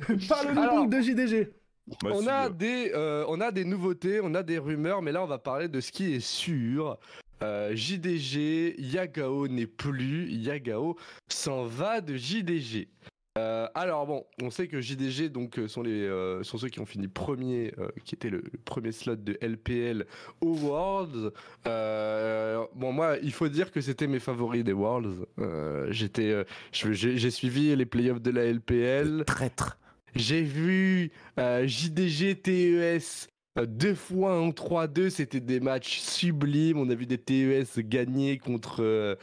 nous de JDG. Bah, on, a des, euh, on a des nouveautés, on a des rumeurs, mais là on va parler de ce qui est sûr. Euh, JDG, Yagao n'est plus, Yagao s'en va de JDG. Euh, alors bon, on sait que JDG donc sont les sont ceux qui ont fini premier, qui était le, premier slot de LPL aux Worlds. bon moi, il faut dire que c'était mes favoris des Worlds. J'étais, j'ai suivi les playoffs de la LPL. traître. J'ai vu euh, JDG TES euh, deux fois en 3-2, c'était des matchs sublimes. On a vu des TES gagner contre euh,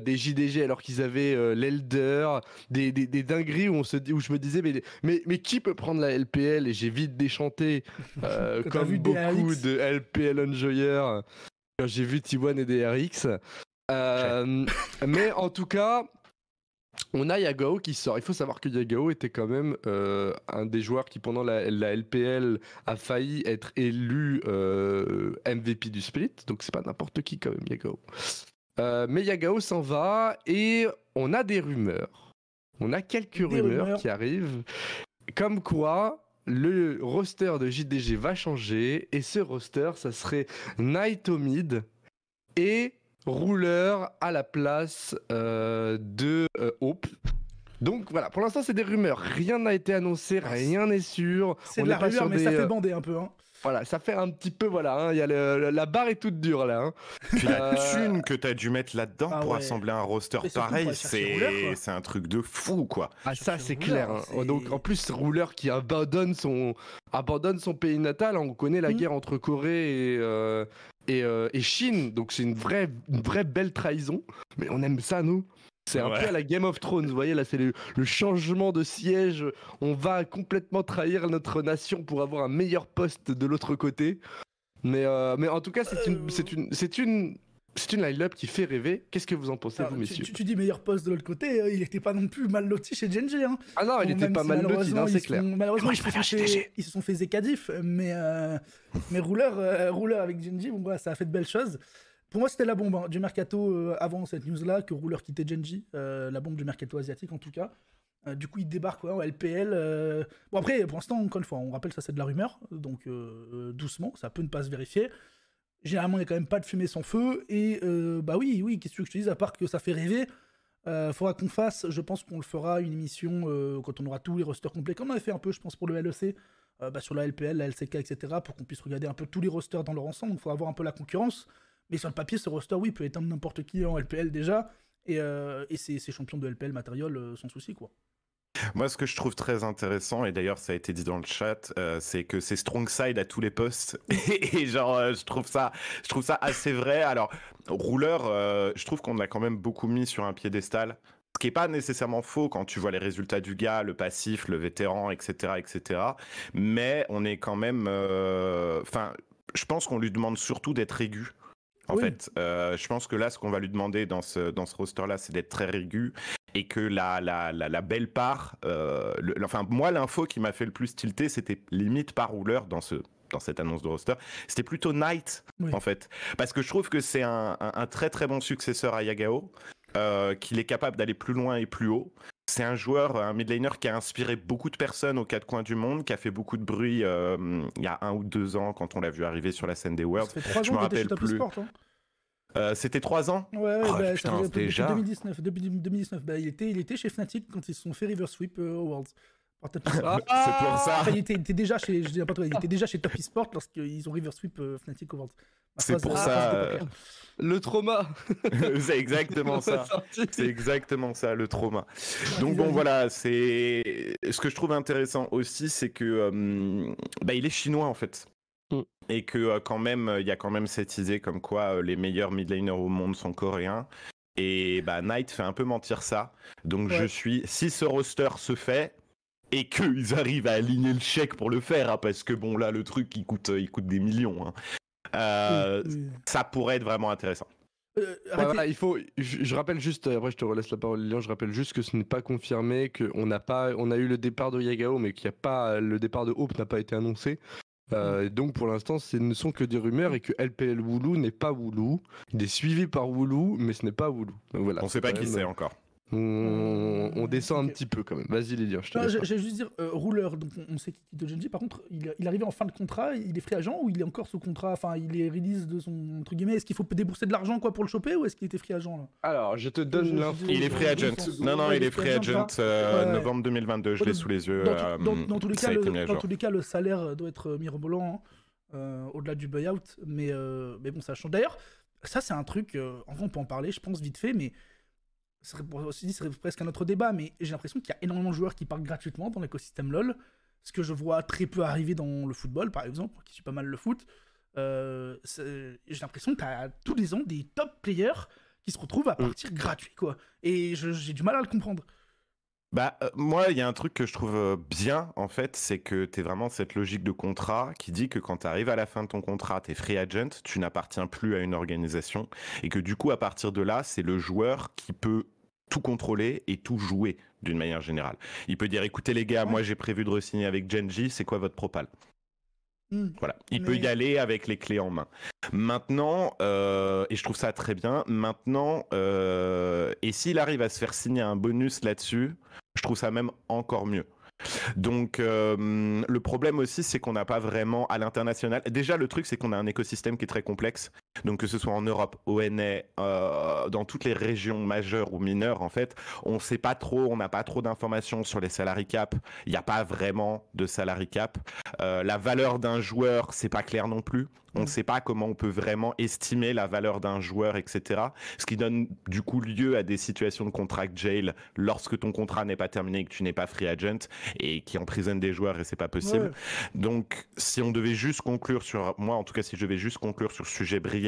des JDG alors qu'ils avaient l'Elder, des, des, dingueries où, on se, où je me disais mais, mais, mais qui peut prendre la LPL Et j'ai vite déchanté comme beaucoup de LPL enjoyers quand j'ai vu T1 et DRX. mais en tout cas, on a Yagao qui sort. Il faut savoir que Yagao était quand même euh, un des joueurs qui, pendant la, LPL, a failli être élu euh, MVP du split. Donc, c'est pas n'importe qui, quand même, Yagao. Euh, mais Yagao s'en va et on a des rumeurs. On a quelques rumeurs, qui arrivent. Comme quoi, le roster de JDG va changer. Et ce roster, ça serait Night Omid et rouleur à la place euh, de euh, Hope. Donc voilà, pour l'instant c'est des rumeurs, rien n'a été annoncé, ah, rien n'est sûr. C'est de la rumeur, mais ça fait euh, bander un peu. Hein. Voilà, ça fait un petit peu, voilà, hein, y a la barre est toute dure là. Hein. Puis la thune que t'as dû mettre là-dedans ah pour assembler un roster pareil, c'est un truc de fou quoi. Ah ça c'est clair. Hein. Donc en plus Rouleur qui abandonne son, abandonne son pays natal, hein. on connaît la mmh. guerre entre Corée et, et, Chine. Euh, donc c'est une vraie, une vraie belle trahison. Mais on aime ça, nous. C'est un peu à la Game of Thrones, vous voyez, là c'est le, changement de siège, on va complètement trahir notre nation pour avoir un meilleur poste de l'autre côté. Mais, euh, mais en tout cas, c'est une, c'est une, c'est une c'est une line-up qui fait rêver. Qu'est-ce que vous en pensez, vous, messieurs tu, dis meilleur poste de l'autre côté, euh, il n'était pas non plus mal loti chez Genji. Hein. Ah non, il n'était pas mal loti, c'est clair. malheureusement, je ils, se ah, ils, se sont fait zécadif. Euh, mais, euh, mais rouleur, avec Genji, bon, bah, ça a fait de belles choses. Pour moi, c'était la bombe hein, du mercato avant cette news-là, que rouleur quittait Genji, la bombe du mercato asiatique en tout cas. du coup, il débarque en LPL. Bon, après, pour l'instant, encore une fois, on rappelle ça, c'est de la rumeur, donc doucement, ça peut ne pas se vérifier généralement, il n'y a quand même pas de fumée sans feu. Et euh, bah oui, oui, qu'est-ce que je te à part que ça fait rêver. il euh, faudra qu'on fasse, je pense qu'on le fera, une émission euh, quand on aura tous les rosters complets, comme on avait fait un peu, je pense, pour le LEC, bah, sur la LPL, la LCK, etc., pour qu'on puisse regarder un peu tous les rosters dans leur ensemble. il faudra avoir un peu la concurrence. Mais sur le papier, ce roster, oui, peut éteindre n'importe qui en LPL déjà. Et, et ces, champions de LPL matériel, sans souci, quoi. Moi, ce que je trouve très intéressant, et d'ailleurs ça a été dit dans le chat, euh, c'est que c'est strong side à tous les postes. et genre, euh, je trouve ça, je trouve ça assez vrai. Alors, rouleur, euh, je trouve qu'on l'a quand même beaucoup mis sur un piédestal. Ce qui n'est pas nécessairement faux quand tu vois les résultats du gars, le passif, le vétéran, etc., etc. Mais on est quand même, enfin, je pense qu'on lui demande surtout d'être aigu. En fait, je pense que là, ce qu'on va lui demander dans ce, dans ce roster-là, c'est d'être très aigu, et que la, la, la, belle part, euh, enfin moi l'info qui m'a fait le plus tilter, c'était limite par rouleur dans ce dans cette annonce de roster, c'était plutôt Knight en fait, parce que je trouve que c'est un, un, très très bon successeur à Yagao, euh, qu'il est capable d'aller plus loin et plus haut. C'est un joueur, un midlaner qui a inspiré beaucoup de personnes aux quatre coins du monde, qui a fait beaucoup de bruit euh, il y a un ou deux ans quand on l'a vu arriver sur la scène des Worlds. Ça fait trois je me rappelle plus. Hein. Euh, c'était 3 ans Ouais, oh, bah, putain, déjà... depuis 2019. 2019 bah, il, était, il était chez Fnatic quand ils se sont fait River Sweep euh, Awards. c'est pour ça. il, était, déjà chez, je Top lorsqu'ils ont River Sweep euh, Fnatic Awards. C'est pour euh, ça. Le trauma. c'est exactement ça. C'est exactement ça, le trauma. Donc bon, voilà, c'est. Ce que je trouve intéressant aussi, c'est que. bah, il est chinois, en fait. Mm. Et que euh, quand même, euh, il y a quand même cette idée comme quoi euh, les meilleurs mid au monde sont coréens. Et bah Knight fait un peu mentir ça. Donc je suis, si ce roster se fait, et qu'ils arrivent à aligner le chèque pour le faire, hein, parce que bon là le truc il coûte, il coûte des millions. Hein. Ça pourrait être vraiment intéressant. voilà, il faut, je, rappelle juste, après je te relaisse la parole Lilian, je rappelle juste que ce n'est pas confirmé, qu'on n'a pas, on a eu le départ de Yagao, mais qu'il a pas, le départ de Hope n'a pas été annoncé. Euh, donc pour l'instant, ce ne sont que des rumeurs et que LPL Woulou n'est pas Woulou. Il est suivi par Woulou, mais ce n'est pas Woulou. On ne sait pas qui c'est euh, encore. On, euh, descend un petit peu quand même. Vas-y, Lilian, je vais juste dire, euh, Rouleur, donc on, sait qu'il de Genji. Par contre, il, il arrive en fin de contrat, il est free agent ou il est encore sous contrat Enfin, il est release de son. Entre guillemets, est-ce qu'il faut débourser de l'argent quoi pour le choper ou est-ce qu'il était free agent là Alors, je te donne l'info. Il est free agent. Non, non, il est free agent euh, novembre 2022, je l'ai sous les yeux. Dans, tous les cas, le, dans, tous les cas, le, salaire doit être mirobolant au-delà du buyout. Mais, mais bon, ça change. D'ailleurs, ça, c'est un truc, en on peut en parler, je pense, vite fait, mais ce serait, presque un autre débat, mais j'ai l'impression qu'il y a énormément de joueurs qui partent gratuitement dans l'écosystème LoL, ce que je vois très peu arriver dans le football, par exemple, qui suit pas mal le foot. Euh, j'ai l'impression que as tous les ans des top players qui se retrouvent à mm. partir gratuit, quoi. Et j'ai du mal à le comprendre. Bah, euh, moi, il y a un truc que je trouve euh, bien, en fait, c'est que tu es vraiment cette logique de contrat qui dit que quand tu arrives à la fin de ton contrat, tu es free agent, tu n'appartiens plus à une organisation, et que du coup, à partir de là, c'est le joueur qui peut tout contrôler et tout jouer d'une manière générale. Il peut dire, écoutez les gars, moi j'ai prévu de re-signer avec Genji, c'est quoi votre propal Hmm. Voilà, il peut y aller avec les clés en main. Maintenant, euh, et je trouve ça très bien, maintenant, euh, et s'il arrive à se faire signer un bonus là-dessus, je trouve ça même encore mieux. Donc euh, le problème aussi c'est qu'on n'a pas vraiment à l'international. Déjà le truc c'est qu'on a un écosystème qui est très complexe donc que ce soit en Europe, ONA, euh, dans toutes les régions majeures ou mineures, en fait, on ne sait pas trop, on n'a pas trop d'informations sur les salariés cap. Il n'y a pas vraiment de salariés cap. Euh, la valeur d'un joueur, c'est pas clair non plus. On ne mm. sait pas comment on peut vraiment estimer la valeur d'un joueur, etc. Ce qui donne du coup lieu à des situations de contract jail lorsque ton contrat n'est pas terminé, que tu n'es pas free agent et qui emprisonne des joueurs et c'est pas possible. Donc, si on devait juste conclure sur, moi en tout cas, si je devais juste conclure sur ce sujet brillant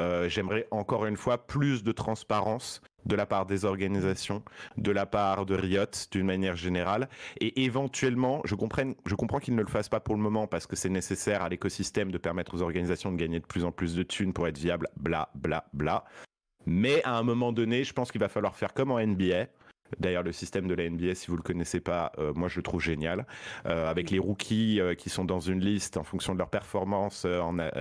euh, j'aimerais encore une fois plus de transparence de la part des organisations, de la part de Riot d'une manière générale, et éventuellement, je, je comprends qu'ils ne le fassent pas pour le moment parce que c'est nécessaire à l'écosystème de permettre aux organisations de gagner de plus en plus de thunes pour être viables, bla bla bla. Mais à un moment donné, je pense qu'il va falloir faire comme en NBA, D'ailleurs, le système de la NBA, si vous le connaissez pas, euh, moi je le trouve génial. Euh, avec les rookies euh, qui sont dans une liste en fonction de leur performance,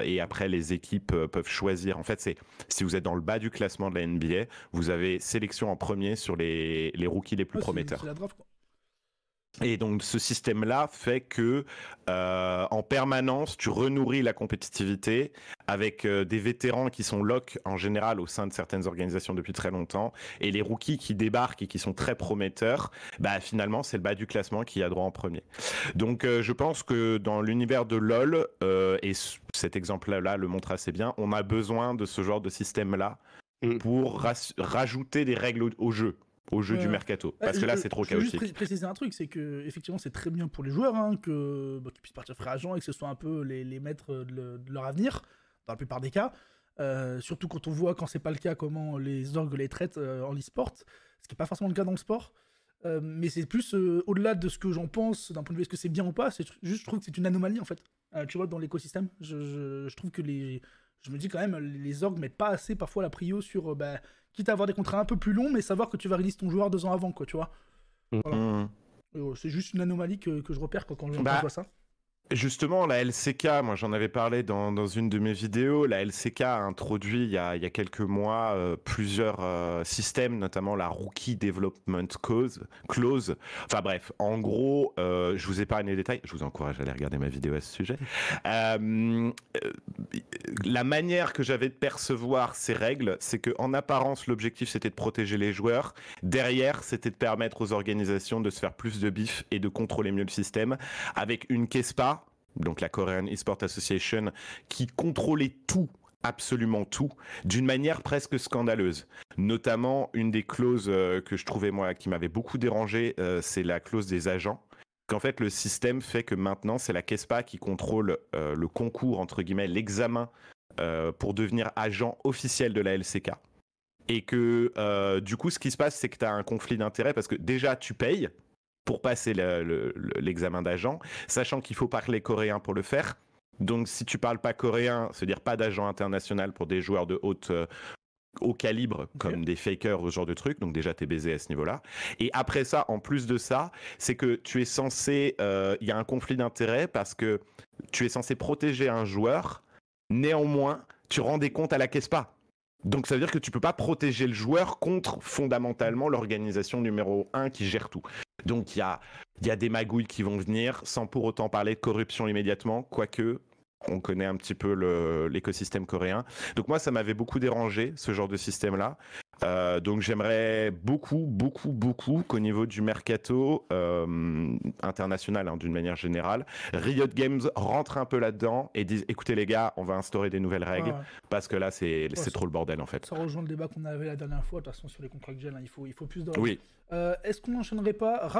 et après les équipes peuvent choisir. En fait, c'est si vous êtes dans le bas du classement de la NBA, vous avez sélection en premier sur les, les rookies les plus ah, prometteurs. Et donc ce système-là fait que euh, en permanence, tu renourris la compétitivité avec euh, des vétérans qui sont lock en général au sein de certaines organisations depuis très longtemps, et les rookies qui débarquent et qui sont très prometteurs, bah finalement c'est le bas du classement qui a droit en premier. Donc euh, je pense que dans l'univers de LoL, et cet exemple-là le montre assez bien, on a besoin de ce genre de système-là mm. pour rajouter des règles au jeu au jeu du mercato parce que là c'est trop chaotique. Je veux juste préciser un truc, c'est que effectivement c'est très bien pour les joueurs hein, que bah, qu'ils puissent partir frais agent et que ce soit un peu les, maîtres de, leur avenir dans la plupart des cas. Euh, surtout quand on voit quand c'est pas le cas comment les orgues les traitent euh, en e-sport, ce qui est pas forcément le cas dans le sport. Euh, mais c'est plus au-delà de ce que j'en pense d'un point de vue est-ce que c'est bien ou pas. C'est juste je trouve que c'est une anomalie en fait. tu vois dans l'écosystème, je, trouve que les je me dis quand même les orgues mettent pas assez parfois la prio sur bah, quitte à avoir des contrats un peu plus longs, mais savoir que tu vas release ton joueur deux ans avant, quoi, tu vois. Mm. Mm. Euh, c'est juste une anomalie que, je repère quand, je bah, vois ça. Justement, la LCK, moi j'en avais parlé dans, une de mes vidéos, la LCK a introduit il y a, quelques mois euh, plusieurs euh, systèmes, notamment la Rookie Development Cause, Clause. Enfin bref, en gros, euh, je vous ai épargne les détails, je vous encourage à aller regarder ma vidéo à ce sujet. la manière que j'avais de percevoir ces règles, c'est que en apparence, l'objectif c'était de protéger les joueurs, derrière c'était de permettre aux organisations de se faire plus de bif et de contrôler mieux le système, avec une caisse pas donc la Korean Esports Association, qui contrôlait tout absolument tout d'une manière presque scandaleuse. Notamment une des clauses euh, que je trouvais moi qui m'avait beaucoup dérangé, euh, c'est la clause des agents. Qu'en fait le système fait que maintenant c'est la KESPA qui contrôle euh, le concours entre guillemets, l'examen pour devenir agent officiel de la LCK. Et que du coup ce qui se passe c'est que tu as un conflit d'intérêts parce que déjà tu payes, pour passer l'examen d'agent, sachant qu'il faut parler coréen pour le faire. Donc si tu parles pas coréen, c'est-à-dire pas d'agent international pour des joueurs de haute euh, au calibre comme des fakers, ce genre de trucs, donc déjà t'es baisé à ce niveau-là. Et après ça, en plus de ça, c'est que tu es censé, euh, il y a un conflit d'intérêts parce que tu es censé protéger un joueur, néanmoins tu rends des comptes à la pas? Donc ça veut dire que tu peux pas protéger le joueur contre fondamentalement l'organisation numéro 1 qui gère tout. Donc il y a, y a des magouilles qui vont venir sans pour autant parler de corruption immédiatement, quoique on connaît un petit peu l'écosystème coréen. Donc moi ça m'avait beaucoup dérangé ce genre de système là. Euh, donc j'aimerais beaucoup, beaucoup, beaucoup qu'au niveau du mercato euh, international, hein, d'une manière générale, Riot Games rentre un peu là-dedans et dise écoutez les gars, on va instaurer des nouvelles règles parce que là c'est trop le bordel en fait. Ça rejoint le débat qu'on avait la dernière fois, de toute façon sur les contrats de gel, il, faut, plus d'ordre. Oui. Euh, est-ce qu'on n'enchaînerait pas